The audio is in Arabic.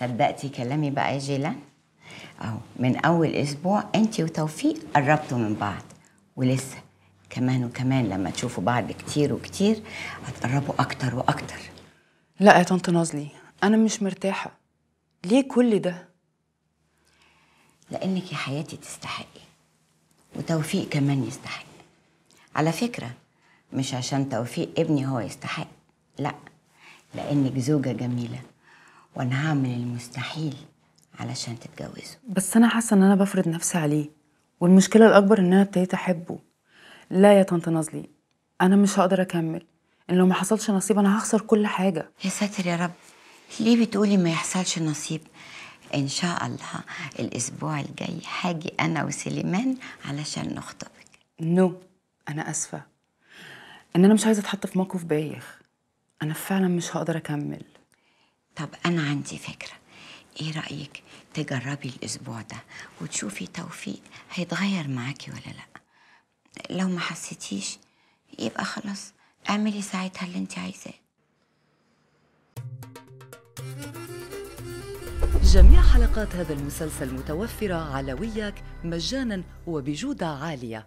صدقتي كلامي بقى يا جيلان اهو من اول اسبوع انت وتوفيق قربتوا من بعض ولسه كمان وكمان لما تشوفوا بعض كتير وكتير هتقربوا اكتر واكتر لا يا طنط نازلي انا مش مرتاحه ليه كل ده لانك يا حياتي تستحقي وتوفيق كمان يستحق على فكره مش عشان توفيق ابني هو يستحق لا لانك زوجه جميله وانا هعمل المستحيل علشان تتجوزه بس انا حاسه ان انا بفرض نفسي عليه والمشكله الاكبر ان انا ابتديت احبه لا يا طنط نازلي انا مش هقدر اكمل ان لو ما حصلش نصيب انا هخسر كل حاجه يا ساتر يا رب ليه بتقولي ما يحصلش نصيب ان شاء الله الاسبوع الجاي هاجي انا وسليمان علشان نخطبك نو no. انا اسفه ان انا مش عايزه اتحط في موقف بايخ انا فعلا مش هقدر اكمل طب أنا عندي فكرة إيه رأيك تجربي الأسبوع ده وتشوفي توفيق هيتغير معاكي ولا لأ لو ما حسيتيش يبقى خلاص اعملي ساعتها اللي انت عايزاه جميع حلقات هذا المسلسل متوفرة على وياك مجانا وبجودة عالية